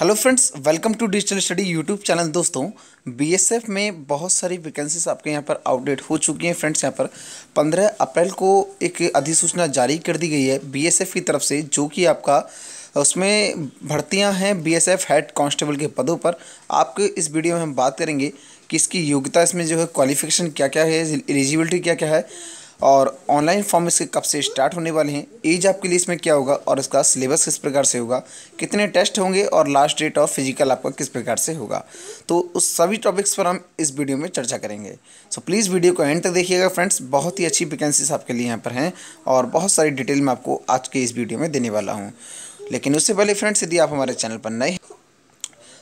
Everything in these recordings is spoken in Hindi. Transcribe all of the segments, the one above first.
hello friends welcome to digital study YouTube channel दोस्तों बीएसएफ में बहुत सारी वैकेंसीज आपके यहाँ पर आउटडेट हो चुकी हैं फ्रेंड्स यहाँ पर 15 अप्रैल को एक अधिसूचना जारी कर दी गई है बीएसएफ की तरफ से जो कि आपका उसमें भर्तियां हैं बीएसएफ हेड कांस्टेबल के पदों पर आपके इस वीडियो में हम बात करेंगे कि इसकी योग्यता इसमें जो है क्वालिफिकेशन क्या क्या है एलिजिबिलिटी क्या क्या है और ऑनलाइन फॉर्म इसके कब से स्टार्ट होने वाले हैं एज आपके लिए इसमें क्या होगा और इसका सिलेबस किस प्रकार से होगा कितने टेस्ट होंगे और लास्ट डेट और फिजिकल आपका किस प्रकार से होगा तो उस सभी टॉपिक्स पर हम इस वीडियो में चर्चा करेंगे सो प्लीज़ वीडियो को एंड तक देखिएगा फ्रेंड्स बहुत ही अच्छी वैकेंसीज आपके लिए यहाँ पर हैं और बहुत सारी डिटेल मैं आपको आज के इस वीडियो में देने वाला हूँ लेकिन उससे पहले फ्रेंड्स यदि आप हमारे चैनल पर नए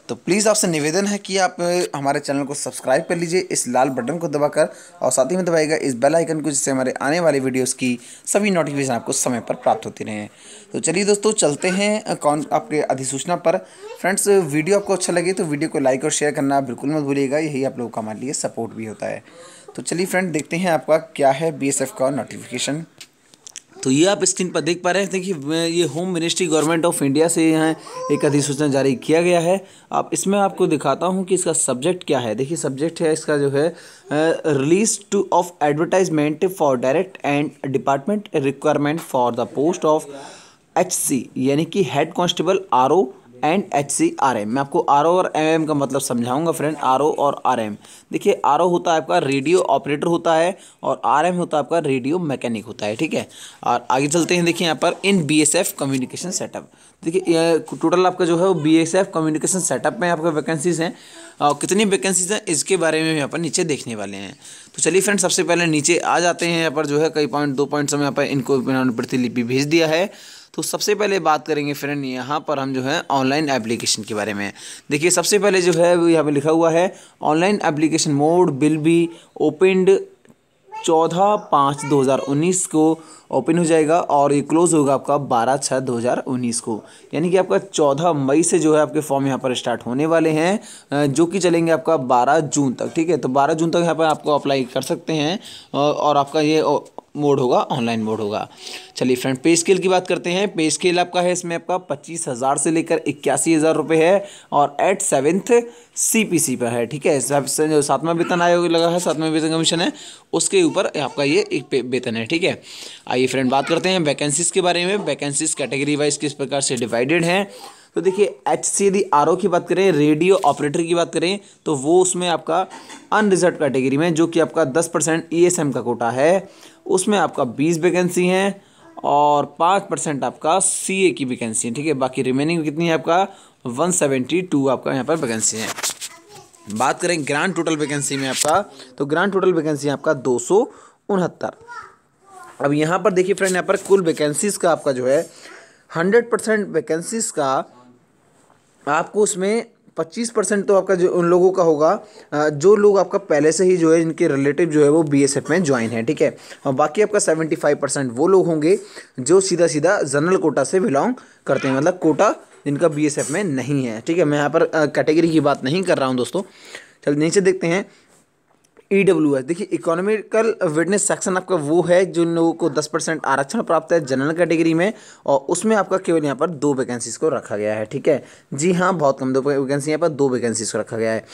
तो प्लीज़ आपसे निवेदन है कि आप हमारे चैनल को सब्सक्राइब कर लीजिए इस लाल बटन को दबाकर और साथ ही में दबाएगा इस बेल आइकन को जिससे हमारे आने वाले वीडियोस की सभी नोटिफिकेशन आपको समय पर प्राप्त होती रहे तो चलिए दोस्तों चलते हैं कौन आपके अधिसूचना पर फ्रेंड्स वीडियो आपको अच्छा लगे तो वीडियो को लाइक और शेयर करना बिल्कुल मत भूलिएगा यही आप लोगों का हमारे लिए सपोर्ट भी होता है तो चलिए फ्रेंड देखते हैं आपका क्या है बी का नोटिफिकेशन तो ये आप स्क्रीन पर देख पा रहे हैं देखिए ये home ministry government of India से यहाँ एक अधिसूचना जारी किया गया है आप इसमें आपको दिखाता हूँ कि इसका सब्जेक्ट क्या है देखिए सब्जेक्ट है इसका जो है release two of advertisement for direct and department requirement for the post of H यानी कि head constable R O and H C R M मैं आपको आर ओ और एम एम का मतलब समझाऊंगा फ्रेंड आर ओ और आर एम देखिए आर ओ होता है आपका रेडियो ऑपरेटर होता है और आर एम होता है आपका रेडियो मैकेनिक होता है ठीक है और आगे चलते हैं देखिए यहाँ पर इन B S F communication setup देखिए टोटल आपका जो है वो B S F communication setup में आपका वैकेंसीज हैं और कितनी वैकेंसीज हैं इसके बारे में यहाँ पर नीचे देखने वाले हैं तो चलिए फ्रेंड सबसे पहले नीचे आ जाते हैं यहाँ पर जो है कई पॉइंट दो पॉइंट्स में यहाँ पर इनको प्रतिलिपि भेज दिया है तो सबसे पहले बात करेंगे फ्रेंड यहाँ पर हम जो है ऑनलाइन एप्लीकेशन के बारे में देखिए सबसे पहले जो है वो यहाँ पर लिखा हुआ है online application mode will be opened चौदह पाँच दो हज़ार उन्नीस को ओपन हो जाएगा और ये क्लोज़ होगा आपका बारह छः दो हज़ार उन्नीस को यानी कि आपका चौदह मई से जो है आपके फॉर्म यहाँ पर स्टार्ट होने वाले हैं जो कि चलेंगे आपका बारह जून तक ठीक है तो बारह जून तक यहाँ पर आपको अप्लाई कर सकते हैं और आपका ये मोड होगा ऑनलाइन मोड होगा चलिए फ्रेंड पे स्केल की बात करते हैं पे स्केल आपका है इसमें आपका पच्चीस हज़ार से लेकर इक्यासी हज़ार रुपये है और at seventh C P C पर है ठीक है जो सातवां वेतन आयोग लगा है सातवां वेतन कमीशन है उसके ऊपर आपका ये एक वेतन है ठीक है आइए फ्रेंड बात करते हैं वैकेंसीज के बारे में वैकेंसीज कैटेगरी वाइज किस प्रकार से डिवाइडेड हैं तो देखिए एच सी यदि आर ओ की बात करें रेडियो ऑपरेटर की बात करें तो वो उसमें आपका अनरिजर्व कैटेगरी में जो कि आपका दस परसेंट ई एस एम का कोटा है उसमें आपका बीस वैकेंसी है और पाँच परसेंट आपका सी ए की वैकेंसी है ठीक है बाकी रिमेनिंग कितनी है आपका वन सेवेंटी टू आपका यहाँ पर वैकेंसी है बात करें ग्रांड टोटल वैकेंसी में आपका तो ग्रांड टोटल वैकेंसी है आपका दो सौ उनहत्तर अब यहाँ पर देखिए फ्रेंड यहाँ पर कुल वैकेंसीज का आपका जो है हंड्रेड परसेंट वैकेंसीज का आपको उसमें पच्चीस परसेंट तो आपका जो उन लोगों का होगा जो लोग आपका पहले से ही जो है इनके रिलेटिव जो है वो बीएसएफ में ज्वाइन है ठीक है और बाकी आपका सेवेंटी फाइव परसेंट वो लोग होंगे जो सीधा सीधा जनरल कोटा से बिलोंग करते हैं मतलब कोटा जिनका बीएसएफ में नहीं है ठीक है मैं यहाँ पर कैटेगरी की बात नहीं कर रहा हूँ दोस्तों चल नीचे देखते हैं ई डब्ल्यू एस देखिए इकोनॉमिकल विटनेस सेक्शन आपका वो है जिन लोगों को दस परसेंट आरक्षण प्राप्त है जनरल कैटेगरी में और उसमें आपका केवल यहाँ पर दो वैकेंसीज को रखा गया है ठीक है जी हाँ बहुत कम दो वैकेंसी यहाँ पर दो वैकेंसीज को रखा गया है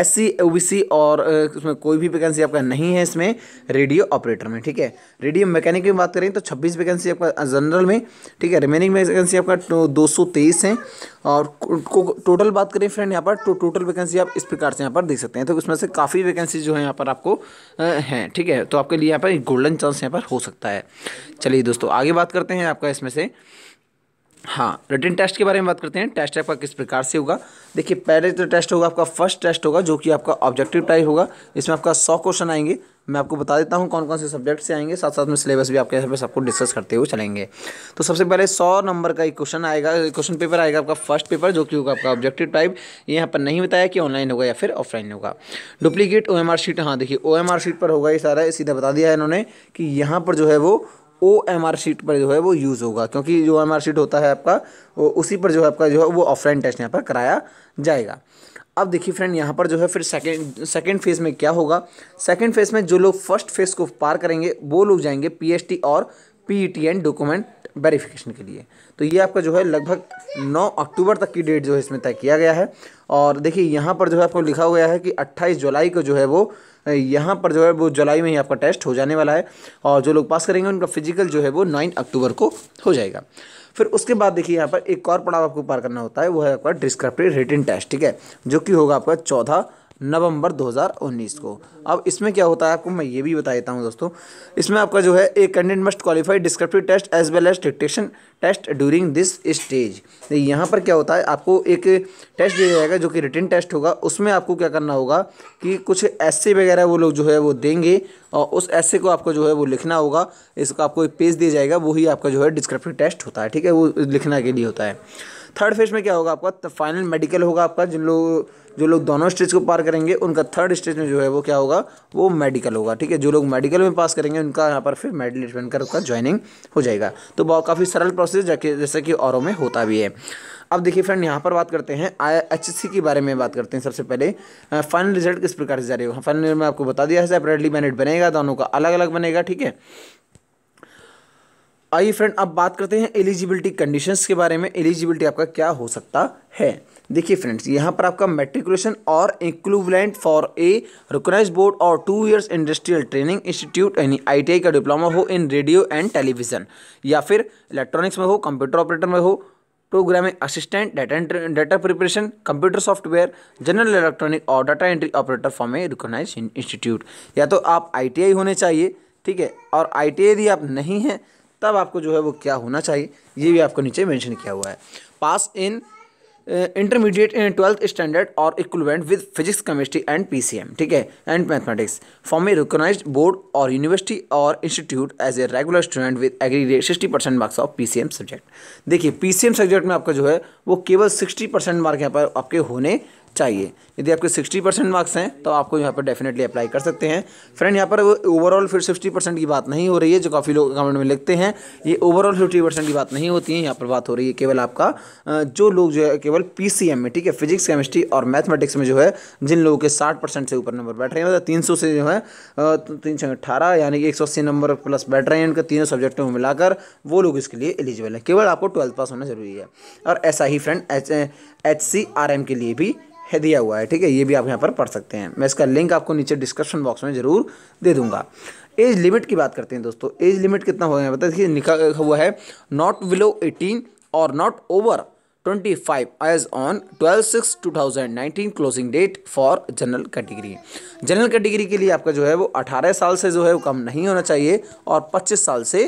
S C O B C और उसमें कोई भी वैकेंसी आपका नहीं है इसमें रेडियो ऑपरेटर में ठीक है रेडियो मैकेनिक की बात करें तो छब्बीस वैकेंसी आपका जनरल में ठीक है रिमेनिंग वैकेंसी आपका दो सौ तेईस है और टोटल बात करें फ्रेंड यहाँ पर तो टोटल वैकेंसी आप इस प्रकार से यहाँ पर देख सकते हैं तो उसमें से काफ़ी वैकेंसी जो है यहाँ पर आपको हैं ठीक है तो आपके लिए यहाँ पर गोल्डन चांस यहाँ पर हो सकता है चलिए दोस्तों आगे बात करते हैं आपका इसमें से हाँ रिटर्न टेस्ट के बारे में बात करते हैं टेस्ट आपका किस प्रकार से होगा देखिए पहले तो टेस्ट होगा आपका फर्स्ट टेस्ट होगा जो कि आपका ऑब्जेक्टिव टाइप होगा इसमें आपका सौ क्वेश्चन आएंगे मैं आपको बता देता हूँ कौन कौन से सब्जेक्ट से आएंगे साथ साथ में सिलेबस भी आपके यहाँ पे सबको डिस्कस करते हुए चलेंगे तो सबसे पहले सौ नंबर का एक क्वेश्चन आएगा क्वेश्चन पेपर आएगा आपका फर्स्ट पेपर जो कि होगा आपका ऑब्जेक्टिव टाइप ये यहाँ पर नहीं बताया कि ऑनलाइन होगा या फिर ऑफलाइन होगा डुप्लीकेट ओ शीट हाँ देखिए ओ शीट पर होगा ये सारा सीधा बता दिया है इन्होंने कि यहाँ पर जो है वो ओ एम आर शीट पर जो है वो यूज़ होगा क्योंकि जो एम आर शीट होता है आपका उसी पर जो है आपका जो है वो ऑफलाइन टेस्ट यहाँ पर कराया जाएगा अब देखिए फ्रेंड यहाँ पर जो है फिर सेकेंड सेकेंड फेज़ में क्या होगा सेकेंड फेज़ में जो लोग फर्स्ट फेज़ को पार करेंगे वो लोग जाएंगे पी और पी डॉक्यूमेंट वेरिफिकेशन के लिए तो ये आपका जो है लगभग 9 अक्टूबर तक की डेट जो है इसमें तय किया गया है और देखिए यहाँ पर जो है आपको लिखा हुआ है कि 28 जुलाई को जो है वो यहाँ पर जो है वो जुलाई में ही आपका टेस्ट हो जाने वाला है और जो लोग पास करेंगे उनका फिजिकल जो है वो नाइन अक्टूबर को हो जाएगा फिर उसके बाद देखिए यहाँ पर एक और पड़ाव आपको पार करना होता है वो है आपका डिस्क्रिप्टिव रिटर्न टेस्ट ठीक है जो कि होगा आपका चौदह नवंबर 2019 को अब इसमें क्या होता है आपको मैं ये भी बता देता हूँ दोस्तों इसमें आपका जो है एक candidate must qualified descriptive test as well as dictation test during this stage यहाँ पर क्या होता है आपको एक टेस्ट दिया जाएगा जो कि रिटर्न टेस्ट होगा उसमें आपको क्या करना होगा कि कुछ ऐसे वगैरह वो लोग जो है वो देंगे और उस ऐसे को आपको जो है वो लिखना होगा इसका आपको एक पेज दिया जाएगा वही आपका जो है डिस्क्रिप्टिव टेस्ट होता है ठीक है वो लिखना के लिए होता है थर्ड फेज में क्या होगा आपका तो फाइनल मेडिकल होगा आपका जिन लोग जो लोग दोनों स्टेज को पार करेंगे उनका थर्ड स्टेज में जो है वो क्या होगा वो मेडिकल होगा ठीक है जो लोग मेडिकल में पास करेंगे उनका यहाँ पर फिर मेडिकल बनकर उनका ज्वाइनिंग हो जाएगा तो बहुत काफ़ी सरल प्रोसेस जैसे कि औरों में होता भी है अब देखिए फ्रेंड यहाँ पर बात करते हैं आई एच सी के बारे में बात करते हैं सबसे पहले फाइनल रिजल्ट किस प्रकार से जारी होगा फाइनल में आपको बता दिया है सेपरेटली मैनेट बनेगा दोनों का अलग अलग बनेगा ठीक है आइए फ्रेंड अब बात करते हैं एलिजिबिलिटी कंडीशंस के बारे में एलिजिबिलिटी आपका क्या हो सकता है देखिए फ्रेंड्स यहाँ पर आपका मेट्रिकुलेशन और equivalent for a recognise board और two years industrial training institute यानी आईटीआई का डिप्लोमा हो इन रेडियो एंड टेलीविज़न या फिर इलेक्ट्रॉनिक्स में हो कंप्यूटर ऑपरेटर में हो programming assistant data data preparation computer software general electronic और data entry operator from a recognise institute या तो आप आई होने चाहिए ठीक है और आई यदि आप नहीं हैं तब आपको जो है वो क्या होना चाहिए ये भी आपको नीचे मेंशन किया हुआ है pass in intermediate in twelfth standard और equivalent with physics chemistry and PCM ठीक है and mathematics from a recognise board और यूनिवर्सिटी और institute as a regular student with aggregate sixty percent marks of PCM subject देखिए पीसीएम सब्जेक्ट में आपका जो है वो केवल सिक्सटी परसेंट मार्क यहाँ पर आपके होने चाहिए यदि आपके 60 परसेंट मार्क्स हैं तो आपको यहाँ पर डेफिनेटली अप्लाई कर सकते हैं फ्रेंड यहाँ पर ओवरऑल फिर 60 परसेंट की बात नहीं हो रही है जो काफ़ी लोग कमेंट में लिखते हैं ये ओवरऑल 50 परसेंट की बात नहीं होती है यहाँ पर बात हो रही है केवल आपका जो लोग जो है केवल पी में ठीक है फिजिक्स केमिस्ट्री और मैथमेटिक्स में जो है जिन लोगों के साठ से ऊपर नंबर बैठ रहे हैं मतलब तीन से जो है तीन सौ यानी कि एक नंबर प्लस बैठ रहे हैं उनके तीनों सब्जेक्टों में मिलाकर वो लोग इसके लिए एलिजिबल है केवल आपको ट्वेल्थ पास होना ज़रूरी है और ऐसा ही friend H H C R M के लिए भी है दिया हुआ है ठीक है ये भी आप यहाँ पर पढ़ सकते हैं मैं इसका लिंक आपको नीचे डिस्क्रिप्शन बॉक्स में ज़रूर दे दूंगा एज लिमिट की बात करते हैं दोस्तों एज लिमिट कितना हो गया बता देखिए लिखा हुआ है नॉट बिलो एटीन और not over 25 as six two thousand nineteen closing date for general category general category के लिए आपका जो है वो 18 साल से जो है वो कम नहीं होना चाहिए और 25 साल से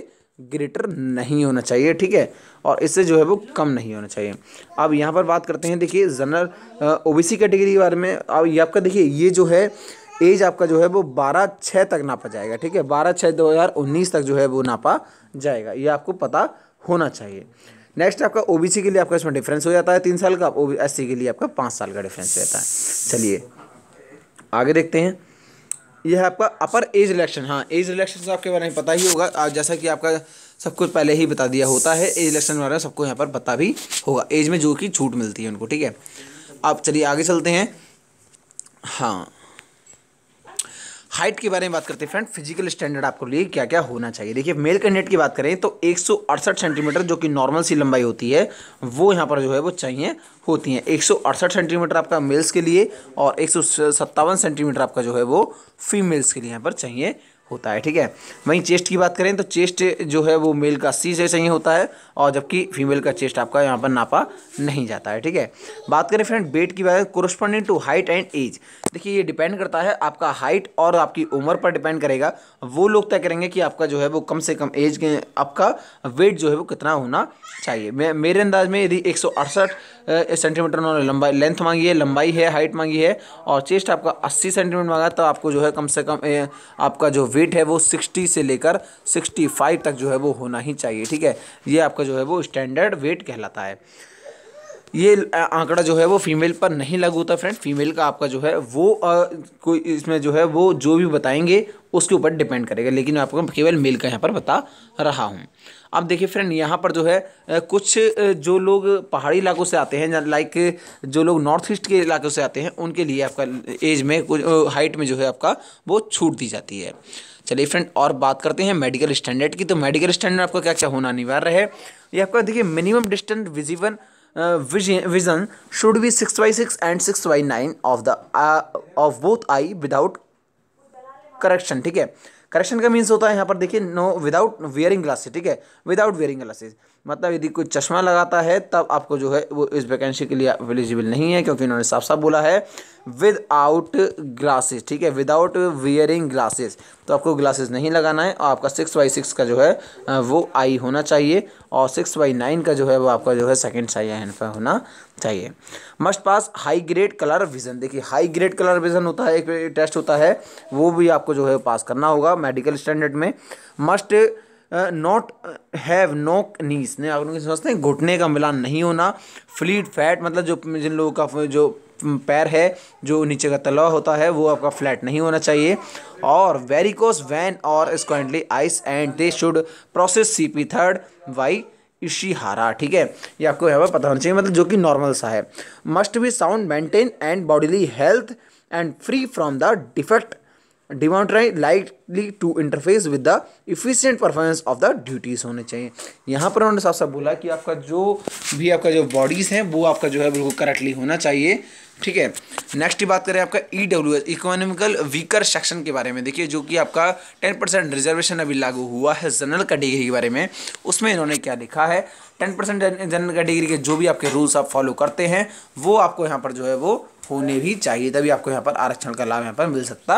ग्रेटर नहीं होना चाहिए ठीक है और इससे जो है वो कम नहीं होना चाहिए अब यहाँ पर बात करते हैं देखिए जनरल ओबीसी कैटेगरी के बारे में अब ये आपका देखिए ये जो है एज आपका जो है वो बारह छः तक नापा जाएगा ठीक है बारह छः दो हज़ार उन्नीस तक जो है वो नापा जाएगा ये आपको पता होना चाहिए नेक्स्ट आपका सी के लिए आपका इसमें डिफरेंस हो जाता है तीन साल का एस सी के लिए आपका पाँच साल का डिफरेंस रहता है चलिए आगे देखते हैं यह है आपका अपर एज रिलेक्शन हाँ एज रिलेक्शन से आपके बारे में पता ही होगा जैसा कि आपका सब कुछ पहले ही बता दिया होता है एज रिलेक्शन बारे में सबको यहाँ पर पता भी होगा एज में जो कि छूट मिलती है उनको ठीक है आप चलिए आगे चलते हैं हाँ हाइट के बारे में बात करते हैं फ्रेंड फिजिकल स्टैंडर्ड आपको लिए क्या क्या होना चाहिए देखिए मेल कैंडिडेट की बात करें तो एक सेंटीमीटर जो कि नॉर्मल सी लंबाई होती है वो यहाँ पर जो है वो चाहिए होती हैं एक सेंटीमीटर आपका मेल्स के लिए और एक सेंटीमीटर आपका जो है वो फीमेल्स के लिए यहाँ पर चाहिए होता है ठीक है वहीं चेस्ट की बात करें तो चेस्ट जो है वो मेल का सी से सही होता है और जबकि फीमेल का चेस्ट आपका यहाँ पर नापा नहीं जाता है ठीक है बात करें फ्रेंड वेट की बात corresponding to height and age देखिए ये डिपेंड करता है आपका हाइट और आपकी उम्र पर डिपेंड करेगा वो लोग तय करेंगे कि आपका जो है वो कम से कम एज के आपका वेट जो है वो कितना होना चाहिए मेरे अंदाज में यदि एक सेंटीमीटर उन्होंने लंबाई लेंथ मांगी है लंबाई है हाइट मांगी है और चेस्ट आपका अस्सी सेंटीमीटर मांगा तो आपको जो है कम से कम आपका जो वेट है वो सिक्सटी से लेकर सिक्सटी फाइव तक जो है वो होना ही चाहिए ठीक है ये आपका जो है वो स्टैंडर्ड वेट कहलाता है ये आंकड़ा जो है वो फीमेल पर नहीं लागू होता फ्रेंड फीमेल का आपका जो है वो आ, कोई इसमें जो है वो जो भी बताएंगे उसके ऊपर डिपेंड करेगा लेकिन मैं आपको केवल मेल का यहाँ पर बता रहा हूँ अब देखिए फ्रेंड यहाँ पर जो है कुछ जो लोग पहाड़ी इलाकों से आते हैं लाइक जो लोग नॉर्थ ईस्ट के इलाकों से आते हैं उनके लिए आपका एज में कुछ हाइट में जो है आपका वो छूट दी जाती है चलिए फ्रेंड और बात करते हैं मेडिकल स्टैंडर्ड की तो मेडिकल स्टैंडर्ड आपका क्या क्या होना अनिवार्य है ये आपका देखिए minimum distance visible vision should be six by six and six by nine of the of both eye without correction ठीक है करेक्शन का मीन्स होता है यहाँ पर देखिए नो विदाउट वेयरिंग ग्लासेज ठीक है विदाउट वेयरिंग ग्लासेज मतलब यदि कोई चश्मा लगाता है तब आपको जो है वो इस वैकेंसी के लिए एलिजिबल नहीं है क्योंकि उन्होंने साफ साफ बोला है विद आउट ग्लासेस ठीक है विदाउट वियरिंग ग्लासेस तो आपको ग्लासेस नहीं लगाना है और आपका सिक्स बाई सिक्स का जो है वो आई होना चाहिए और सिक्स बाई नाइन का जो है वो आपका जो है सेकेंड साई एन पर होना चाहिए must pass high grade colour vision देखिए हाई ग्रेड कलर विजन होता है एक टेस्ट होता है वो भी आपको जो है पास करना होगा मेडिकल स्टैंडर्ड में must not have no knees ने आप लोग समझते हैं घुटने का मिलान नहीं होना फ्लीट फैट मतलब जो जिन लोगों का जो पैर है जो नीचे का तलवा होता है वो आपका फ्लैट नहीं होना चाहिए और वेरिकोस वैन और squintly eyes and they should process C P third Y Ishihara ठीक है ये आपको यहाँ पर पता होना चाहिए मतलब जो कि नॉर्मल सा है must be sound mental and bodily health and free from the defect डिमोट्राइज likely to interface with the efficient performance of the duties होने चाहिए यहाँ पर उन्होंने साफ साफ बोला कि आपका जो भी आपका जो बॉडीज़ हैं वो आपका जो है बिल्कुल करेक्टली होना चाहिए ठीक है नेक्स्ट बात करें आपका E W S economical weaker section के बारे में देखिए जो कि आपका टेन परसेंट रिजर्वेशन अभी लागू हुआ है जनरल कैटेगरी के बारे में उसमें इन्होंने क्या लिखा है टेन परसेंट जनरल कैटेगरी के जो भी आपके रूल्स आप फॉलो करते हैं वो आपको यहाँ पर जो है वो होने भी चाहिए तभी आपको यहाँ पर आरक्षण का लाभ यहाँ पर मिल सकता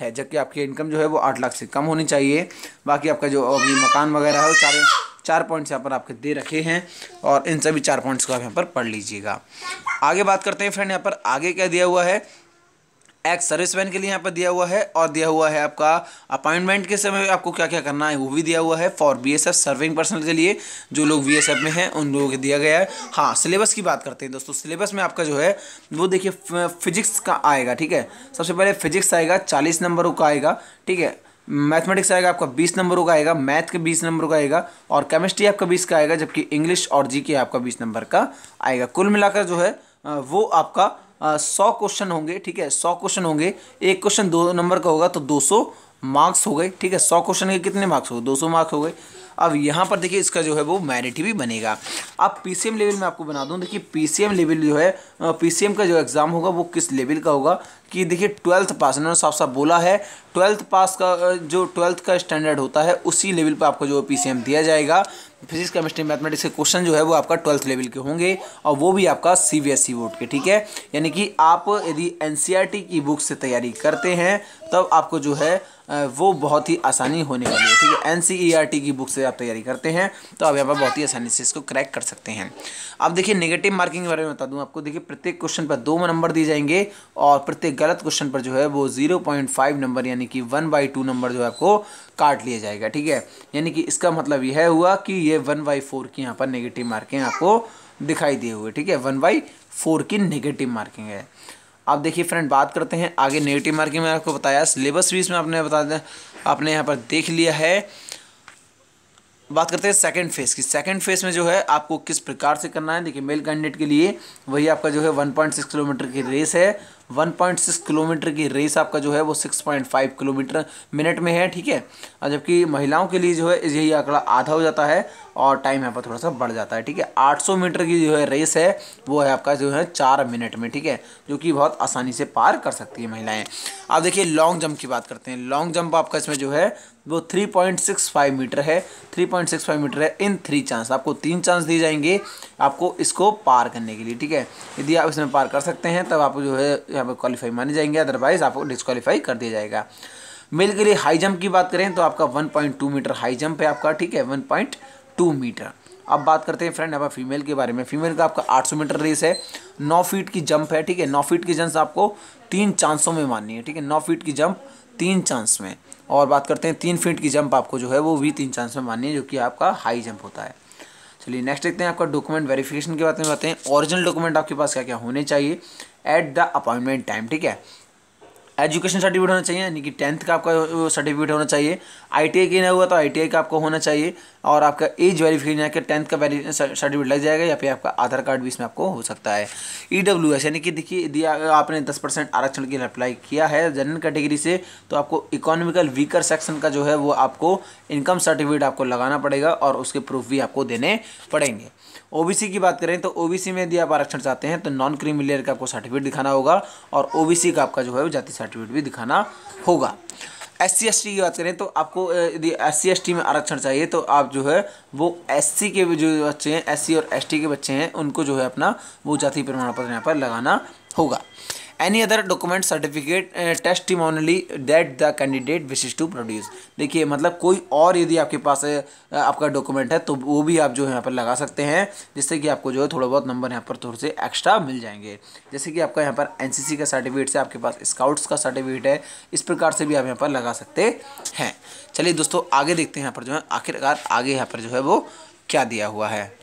है जबकि आपकी इनकम जो है वो आठ लाख से कम होनी चाहिए बाकी आपका जो अभी मकान वगैरह है वो चार चार पॉइंट्स यहाँ पर आपके दे रखे हैं और इन सभी चार पॉइंट्स को आप यहाँ पर पढ़ लीजिएगा आगे बात करते हैं फ्रेंड यहाँ पर आगे क्या दिया हुआ है एक्स सर्विस मैन के लिए यहाँ पर दिया हुआ है और दिया हुआ है आपका अपॉइंटमेंट के समय आपको क्या क्या करना है वो भी दिया हुआ है फॉर बीएसएफ सर्विंग पर्सनल के लिए जो लोग बीएसएफ में हैं उन लोगों को दिया गया है हाँ सिलेबस की बात करते हैं दोस्तों सिलेबस में आपका जो है वो देखिए फिजिक्स का आएगा ठीक है सबसे पहले फिजिक्स आएगा चालीस नंबरों का आएगा ठीक है मैथमेटिक्स आएगा आपका बीस नंबरों का आएगा मैथ के बीस नंबरों का आएगा और केमिस्ट्री आपका बीस का आएगा जबकि इंग्लिश और जी आपका बीस नंबर का आएगा कुल मिलाकर जो है वो आपका सौ क्वेश्चन होंगे ठीक है सौ क्वेश्चन होंगे एक क्वेश्चन दो नंबर का होगा तो दो सौ मार्क्स हो गए ठीक है सौ क्वेश्चन के कितने मार्क्स हो गए दो सौ मार्क्स हो गए अब यहाँ पर देखिए इसका जो है वो मैरिटी भी बनेगा अब पी लेवल में आपको बना दूँ देखिए पी लेवल जो है पी का जो एग्ज़ाम होगा वो किस लेवल का होगा कि देखिए ट्वेल्थ पास इन्होंने साफ साफ बोला है ट्वेल्थ पास का जो ट्वेल्थ का स्टैंडर्ड होता है उसी लेवल पर आपको जो पी दिया जाएगा फिजिक्स केमिस्ट्री मैथमेटिक्स के क्वेश्चन जो है वो आपका ट्वेल्थ लेवल के होंगे और वो भी आपका C B S E board के ठीक है यानी कि आप यदि एन सी आर टी की बुक से तैयारी करते हैं तब आपको जो है वो बहुत ही आसानी होने वाली है ठीक है एन e की बुक से आप तैयारी करते हैं तो आप यहाँ पर बहुत ही आसानी से इसको क्रैक कर सकते हैं अब देखिए नेगेटिव मार्किंग के बारे में बता दूँ आपको देखिए प्रत्येक क्वेश्चन पर दो नंबर दिए जाएंगे और प्रत्येक गलत क्वेश्चन पर जो है वो जीरो पॉइंट फाइव नंबर यानी कि वन बाई टू नंबर जो है आपको काट लिया जाएगा ठीक है यानी कि इसका मतलब यह हुआ कि ये वन बाई फोर की यहाँ पर नेगेटिव मार्किंग आपको दिखाई दिए हुए ठीक है वन बाई फोर की नेगेटिव मार्किंग है अब देखिए फ्रेंड बात करते हैं आगे नेगेटिव मार्किंग में आपको बताया सिलेबस भी इसमें आपने बता दें आपने यहाँ पर देख लिया है बात करते हैं सेकंड फेज की सेकंड फेज में जो है आपको किस प्रकार से करना है देखिए मेल कैंडिडेट के लिए वही आपका जो है 1.6 किलोमीटर की रेस है 1.6 किलोमीटर की रेस आपका जो है वो 6.5 किलोमीटर मिनट में है ठीक है और जबकि महिलाओं के लिए जो है यही आंकड़ा आधा हो जाता है और टाइम यहाँ पर थोड़ा सा बढ़ जाता है ठीक है 800 मीटर की जो है रेस है वो है आपका जो है चार मिनट में ठीक है जो कि बहुत आसानी से पार कर सकती है महिलाएं अब देखिए लॉन्ग जंप की बात करते हैं लॉन्ग जंप आपका इसमें जो है वो 3.65 मीटर है 3.65 मीटर है इन थ्री चांस आपको तीन चांस दिए जाएंगे आपको इसको पार करने के लिए ठीक है यदि आप इसमें पार कर सकते हैं तब आप जो है यहाँ पर क्वालिफाई माने जाएंगे अदरवाइज आपको डिस्कालीफाई कर दिया जाएगा मेल के लिए हाई जंप की बात करें तो आपका 1.2 मीटर हाई जंप है आपका ठीक है 1.2 मीटर अब बात करते हैं फ्रेंड आपका फीमेल के बारे में फीमेल का आपका 800 मीटर रेस है 9 फीट की जंप है ठीक है 9 फीट की जंप आपको तीन चांसों में माननी है ठीक है 9 फीट की जंप तीन चांस में और बात करते हैं तीन फीट की जंप आपको जो है वो भी तीन चांस में माननी है जो कि आपका हाई जंप होता है चलिए नेक्स्ट देखते हैं आपका डॉक्यूमेंट वेरिफिकेशन के बारे में बताते हैं ओरिजिनल डॉक्यूमेंट आपके पास क्या क्या होने चाहिए एट द अपॉइंटमेंट टाइम ठीक है एजुकेशन सर्टिफिकेट होना चाहिए यानी कि टेंथ का आपका सर्टिफिकेट होना चाहिए आई टी आई की नहीं हुआ तो आई टी आई का आपको होना चाहिए और आपका एज वेरिफिकेशन यहाँ के टेंथ का वेरीफिकेशन सर्टिफिकेट लग जाएगा या फिर आपका आधार कार्ड भी इसमें आपको हो सकता है ई डब्ल्यू एस यानी कि देखिए दिया आपने दस परसेंट आरक्षण के लिए अप्लाई किया है जनरल कैटेगरी से तो आपको इकोनॉमिकल वीकर सेक्शन का जो है वो आपको इनकम सर्टिफिकेट आपको लगाना पड़ेगा और उसके प्रूफ भी आपको देने पड़ेंगे सी की बात करें तो सी में यदि आप आरक्षण चाहते हैं तो नॉन क्रीमिलियर का आपको सर्टिफिकेट दिखाना होगा और सी का आपका जो है वो जाति सर्टिफिकेट भी दिखाना होगा एस सी की बात करें तो आपको यदि एस सी में आरक्षण चाहिए तो आप जो है वो एस के जो बच्चे हैं एस और एस के बच्चे हैं उनको जो है अपना वो जाति प्रमाण पत्र यहाँ पर लगाना होगा any other document certificate testimonial that the candidate wishes to produce देखिए मतलब कोई और यदि आपके पास uh, आपका डॉक्यूमेंट है तो वो भी आप जो है यहाँ पर लगा सकते हैं जिससे कि आपको जो है थोड़ा बहुत नंबर यहाँ पर थोड़े से एक्स्ट्रा मिल जाएंगे जैसे कि आपका यहाँ पर एन का सर्टिफिकेट है आपके पास स्काउट्स का सर्टिफिकेट है इस प्रकार से भी आप यहाँ पर लगा सकते हैं चलिए दोस्तों आगे देखते हैं यहाँ पर जो है आखिरकार आगे यहाँ पर जो है वो क्या दिया हुआ है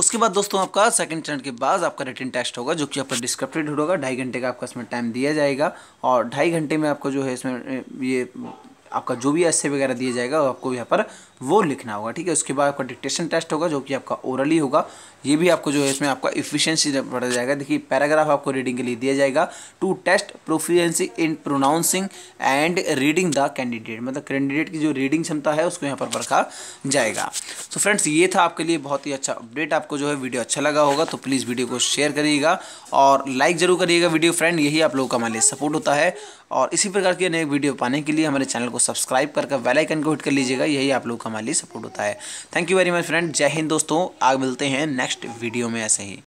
उसके बाद दोस्तों आपका सेकंड चरण के बाद आपका रिटर्न टेस्ट होगा जो कि आपका डिस्क्रिप्टेड होगा ढाई घंटे का आपका इसमें टाइम दिया जाएगा और ढाई घंटे में आपको जो है इसमें ये आपका जो भी ऐसे वगैरह दिया जाएगा आपको यहाँ पर वो लिखना होगा ठीक है उसके बाद आपका डिक्टेशन टेस्ट होगा जो कि आपका ओरली होगा ये भी आपको जो है इसमें आपका इफिशियंसी बढ़ा जाएगा देखिए पैराग्राफ आपको रीडिंग के लिए दिया जाएगा to test proficiency in pronouncing and reading the candidate मतलब कैंडिडेट की जो रीडिंग क्षमता है उसको यहाँ पर रखा जाएगा तो फ्रेंड्स ये था आपके लिए बहुत ही अच्छा अपडेट आपको जो है वीडियो अच्छा लगा होगा तो प्लीज़ वीडियो को शेयर करिएगा और लाइक ज़रूर करिएगा वीडियो फ्रेंड यही आप लोगों का हमारे लिए सपोर्ट होता है और इसी प्रकार के नए वीडियो पाने के लिए हमारे चैनल को सब्सक्राइब करके बेलाइकन को हिट कर लीजिएगा यही आप लोग का हमारे लिए सपोर्ट होता है thank you very much friend जय हिंद दोस्तों आग मिलते हैं नेक्स्ट वीडियो में ऐसे ही